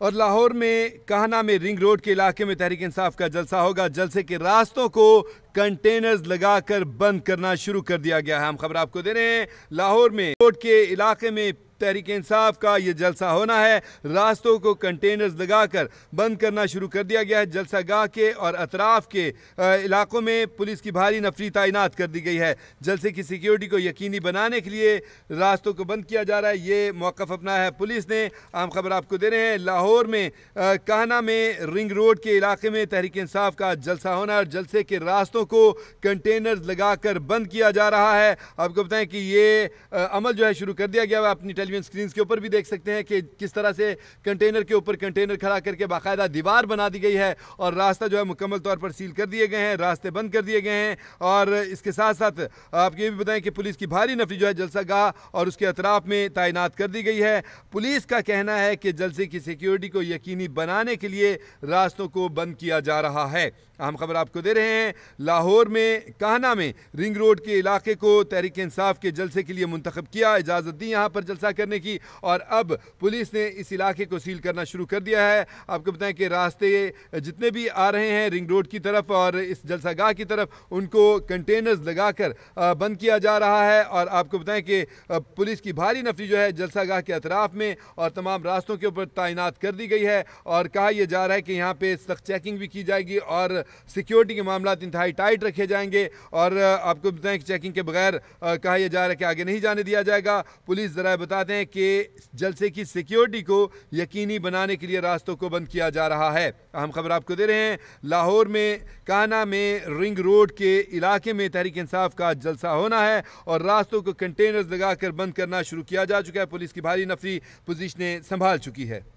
और लाहौर में कहना में रिंग रोड के इलाके में तहरीक इंसाफ का जलसा होगा जलसे के रास्तों को कंटेनर्स लगाकर बंद करना शुरू कर दिया गया है हम खबर आपको दे रहे हैं लाहौर में रोड के इलाके में तहरीक इंसाफ का ये जलसा होना है रास्तों को कंटेनर्स लगाकर बंद करना शुरू कर दिया गया है जलसा गाह के और अतराफ के इलाकों में पुलिस की भारी नफरी तैनात कर दी गई है जलसे की सिक्योरिटी को यकीनी बनाने के लिए रास्तों को बंद किया जा रहा है ये मौक़ अपनाया है पुलिस ने आम खबर आपको दे रहे हैं लाहौर में कहना में रिंग रोड के इलाके में तहरीक इंसाफ का जलसा होना और जलसे के रास्तों को कंटेनर्स लगाकर बंद किया जा रहा है आपको बताएं कि ये अमल जो है शुरू कर दिया गया है अपनी टेलीविजन स्क्रीन के ऊपर भी देख सकते हैं कि किस तरह से कंटेनर के ऊपर कंटेनर खड़ा करके बाकायदा दीवार बना दी गई है और रास्ता जो है मुकम्मल तौर पर सील कर दिए गए हैं रास्ते बंद कर दिए गए हैं और इसके साथ साथ आप ये भी बताएं कि पुलिस की भारी नफरी जो है जलसा गाह और उसके अतराफ में तैनात कर दी गई है पुलिस का कहना है कि जलसे की सिक्योरिटी को यकीनी बनाने के लिए रास्तों को बंद किया जा रहा है अहम खबर आपको दे रहे हैं लाहौर में कहना में रिंग रोड के इलाके को तहरीक इंसाफ के जलसे के लिए मंतखब किया इजाज़त दी यहाँ पर जलसा करने की और अब पुलिस ने इस इलाके को सील करना शुरू कर दिया है आपको बताएं कि रास्ते जितने भी आ रहे हैं रिंग रोड की तरफ और इस गाह की तरफ उनको कंटेनर्स लगाकर बंद किया जा रहा है और आपको बताएं कि पुलिस की भारी नफरी जो है गाह के अतराफ़ में और तमाम रास्तों के ऊपर तैनात कर दी गई है और कहा यह जा रहा है कि यहाँ पर सख्त चेकिंग भी की जाएगी और सिक्योरिटी के मामला इंतहाई टाइट रखे जाएंगे और आपको बताएं कि चेकिंग के बगैर कहा यह जा रहा है कि आगे नहीं जाने दिया जाएगा पुलिस ज़रा बताते हैं कि जलसे की सिक्योरिटी को यकीनी बनाने के लिए रास्तों को बंद किया जा रहा है अहम खबर आपको दे रहे हैं लाहौर में काना में रिंग रोड के इलाके में तहरीक इंसाफ का जलसा होना है और रास्तों को कंटेनर्स लगाकर बंद करना शुरू किया जा चुका है पुलिस की भारी नफरी पोजीशनें संभाल चुकी है